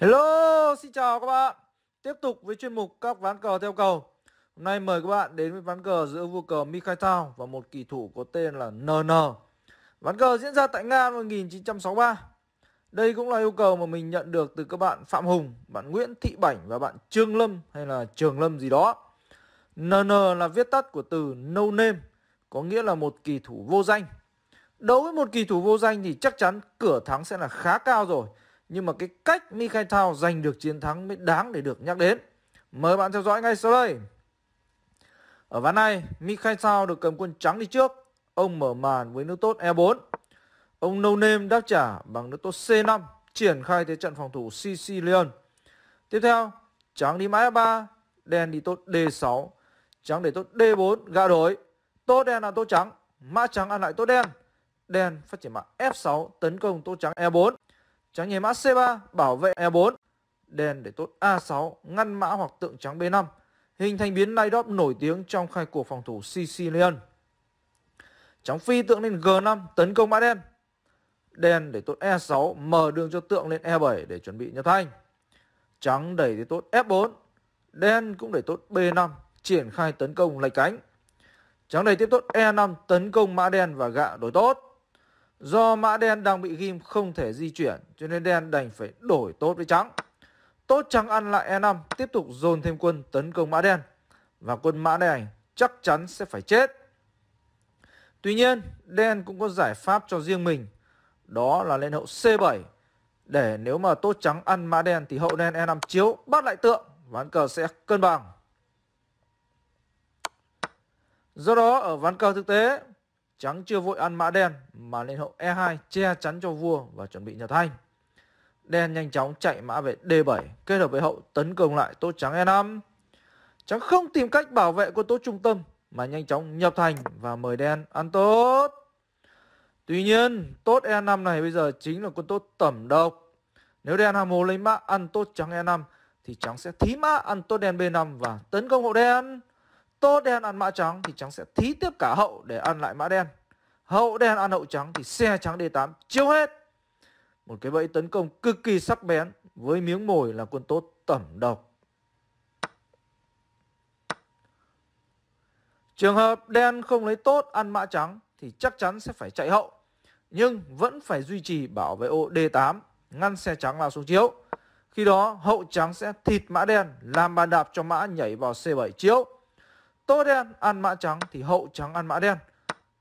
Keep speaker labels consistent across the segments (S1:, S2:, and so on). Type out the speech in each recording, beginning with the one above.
S1: Hello, xin chào các bạn. Tiếp tục với chuyên mục các ván cờ theo cầu. Hôm nay mời các bạn đến với ván cờ giữa vua cờ Mikhail và một kỳ thủ có tên là NN. Ván cờ diễn ra tại Nga năm 1963. Đây cũng là yêu cầu mà mình nhận được từ các bạn Phạm Hùng, bạn Nguyễn Thị Bảnh và bạn Trương Lâm hay là Trường Lâm gì đó. NN là viết tắt của từ no name, có nghĩa là một kỳ thủ vô danh. Đối với một kỳ thủ vô danh thì chắc chắn cửa thắng sẽ là khá cao rồi nhưng mà cái cách Mikhail Thao giành được chiến thắng mới đáng để được nhắc đến. Mời bạn theo dõi ngay sau đây. Ở ván này, Mikhail Thao được cầm quân trắng đi trước. Ông mở màn với nước tốt E4. Ông No Name đáp trả bằng nước tốt C5, triển khai thế trận phòng thủ Sicilian. Tiếp theo, trắng đi mã F3, đen đi tốt D6, trắng để tốt D4, gã đối. Tốt đen là tốt trắng, mã trắng ăn lại tốt đen. Đen phát triển mạng F6 tấn công tốt trắng E4. Trắng mã c 3 bảo vệ E4, đen để tốt A6 ngăn mã hoặc tượng trắng B5. Hình thành biến lay nổi tiếng trong khai cuộc phòng thủ Sicilian. Trắng phi tượng lên G5 tấn công mã đen. Đen để tốt E6 mở đường cho tượng lên E7 để chuẩn bị nhập thanh. Trắng đẩy để tốt F4. Đen cũng để tốt B5 triển khai tấn công lệch cánh. Trắng đẩy tiếp tốt E5 tấn công mã đen và gạ đổi tốt. Do mã đen đang bị ghim không thể di chuyển cho nên đen đành phải đổi tốt với trắng. Tốt trắng ăn lại E5 tiếp tục dồn thêm quân tấn công mã đen và quân mã đen chắc chắn sẽ phải chết. Tuy nhiên, đen cũng có giải pháp cho riêng mình. Đó là lên hậu C7 để nếu mà tốt trắng ăn mã đen thì hậu đen E5 chiếu bắt lại tượng ván cờ sẽ cân bằng. Do đó ở ván cờ thực tế Trắng chưa vội ăn mã đen mà lên hậu E2 che chắn cho vua và chuẩn bị nhà Thanh. Đen nhanh chóng chạy mã về D7 kết hợp với hậu tấn công lại tốt trắng E5. Trắng không tìm cách bảo vệ quân tốt trung tâm mà nhanh chóng nhập thành và mời đen ăn tốt. Tuy nhiên, tốt E5 này bây giờ chính là quân tốt tẩm độc. Nếu đen ham hồ lấy mã ăn tốt trắng E5 thì trắng sẽ thí mã ăn tốt đen B5 và tấn công hậu đen tô đen ăn mã trắng thì trắng sẽ thí tiếp cả hậu để ăn lại mã đen. Hậu đen ăn hậu trắng thì xe trắng D8 chiếu hết. Một cái bẫy tấn công cực kỳ sắc bén với miếng mồi là quân tốt tẩm độc. Trường hợp đen không lấy tốt ăn mã trắng thì chắc chắn sẽ phải chạy hậu. Nhưng vẫn phải duy trì bảo vệ ô D8 ngăn xe trắng lao xuống chiếu. Khi đó hậu trắng sẽ thịt mã đen làm bàn đạp cho mã nhảy vào C7 chiếu. Tô đen ăn mã trắng thì hậu trắng ăn mã đen.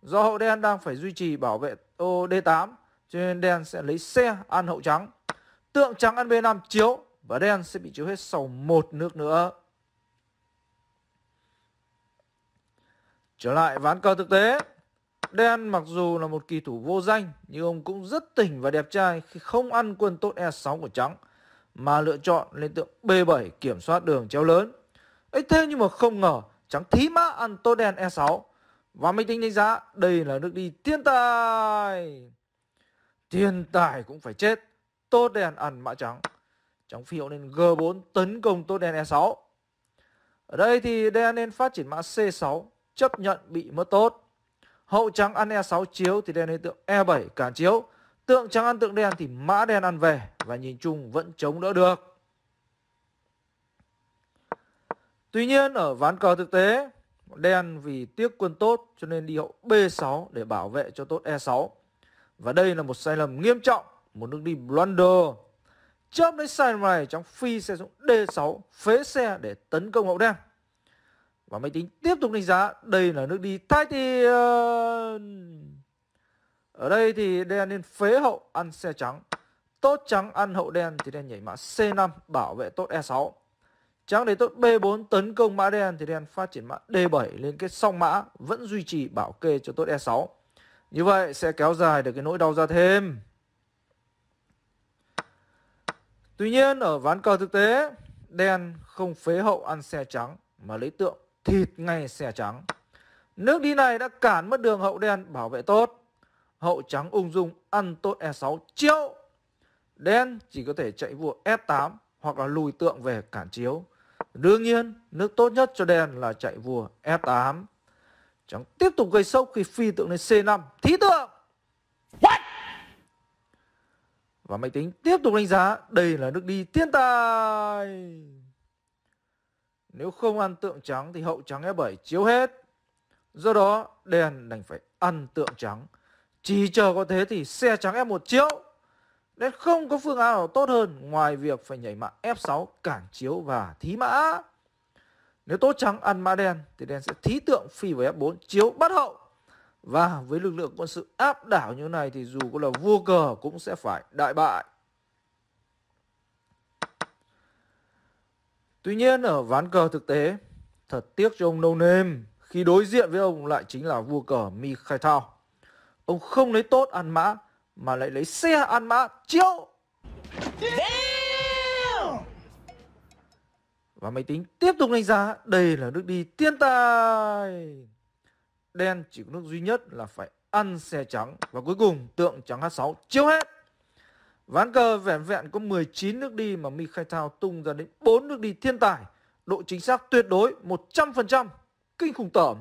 S1: Do hậu đen đang phải duy trì bảo vệ ô D8 cho nên đen sẽ lấy xe ăn hậu trắng. Tượng trắng ăn B5 chiếu và đen sẽ bị chiếu hết sau một nước nữa. Trở lại ván cờ thực tế. Đen mặc dù là một kỳ thủ vô danh nhưng ông cũng rất tỉnh và đẹp trai khi không ăn quân tốt E6 của trắng mà lựa chọn lên tượng B7 kiểm soát đường treo lớn. ấy thế nhưng mà không ngờ trắng thí mã ăn tô đen E6 và máy tính đánh giá đây là nước đi thiên tài thiên tài cũng phải chết tốt đen ăn mã trắng trắng phi hiệu nên G4 tấn công tốt đen E6 ở đây thì đen nên phát triển mã C6 chấp nhận bị mất tốt hậu trắng ăn E6 chiếu thì đen lên tượng E7 cản chiếu tượng trắng ăn tượng đen thì mã đen ăn về và nhìn chung vẫn chống đỡ được Tuy nhiên ở ván cờ thực tế, đen vì tiếc quân tốt cho nên đi hậu B6 để bảo vệ cho tốt E6. Và đây là một sai lầm nghiêm trọng, một nước đi blunder. Chớp lấy sai lầm này, trong phi sẽ dùng D6 phế xe để tấn công hậu đen. Và máy tính tiếp tục đánh giá đây là nước đi thái thì Ở đây thì đen nên phế hậu ăn xe trắng. Tốt trắng ăn hậu đen thì đen nhảy mã C5 bảo vệ tốt E6. Trắng để tốt B4 tấn công mã đen thì đen phát triển mã D7 liên kết song mã vẫn duy trì bảo kê cho tốt E6. Như vậy sẽ kéo dài được cái nỗi đau ra thêm. Tuy nhiên ở ván cờ thực tế, đen không phế hậu ăn xe trắng mà lấy tượng thịt ngay xe trắng. Nước đi này đã cản mất đường hậu đen bảo vệ tốt. Hậu trắng ung dung ăn tốt E6 triệu. Đen chỉ có thể chạy vua F8 hoặc là lùi tượng về cản chiếu. Đương nhiên, nước tốt nhất cho đen là chạy vua F8. Trắng tiếp tục gây sốc khi phi tượng lên C5. Thí tượng! What? Và máy tính tiếp tục đánh giá đây là nước đi thiên tài. Nếu không ăn tượng trắng thì hậu trắng F7 chiếu hết. Do đó đen đành phải ăn tượng trắng. Chỉ chờ có thế thì xe trắng F1 chiếu nên không có phương án nào tốt hơn ngoài việc phải nhảy mạng F6 cản chiếu và thí mã. Nếu tốt trắng ăn mã đen thì đen sẽ thí tượng phi vào F4 chiếu bắt hậu. Và với lực lượng quân sự áp đảo như này thì dù có là vua cờ cũng sẽ phải đại bại. Tuy nhiên ở ván cờ thực tế, thật tiếc cho ông No khi đối diện với ông lại chính là vua cờ Mikhail. Ông không lấy tốt ăn mã mà lại lấy xe ăn mã chiếu và máy tính tiếp tục đánh giá đây là nước đi thiên tài đen chỉ có nước duy nhất là phải ăn xe trắng và cuối cùng tượng trắng H6 chiếu hết ván cờ vẻn vẹn có 19 nước đi mà mi khai Thao tung ra đến 4 nước đi thiên tài độ chính xác tuyệt đối 100% kinh khủng tởm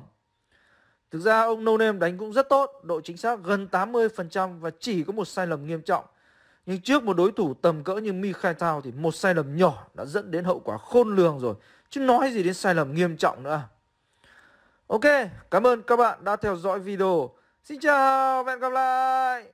S1: Thực ra ông No Name đánh cũng rất tốt, độ chính xác gần 80% và chỉ có một sai lầm nghiêm trọng. Nhưng trước một đối thủ tầm cỡ như Mikhail Thao thì một sai lầm nhỏ đã dẫn đến hậu quả khôn lường rồi. Chứ nói gì đến sai lầm nghiêm trọng nữa. Ok, cảm ơn các bạn đã theo dõi video. Xin chào và hẹn gặp lại.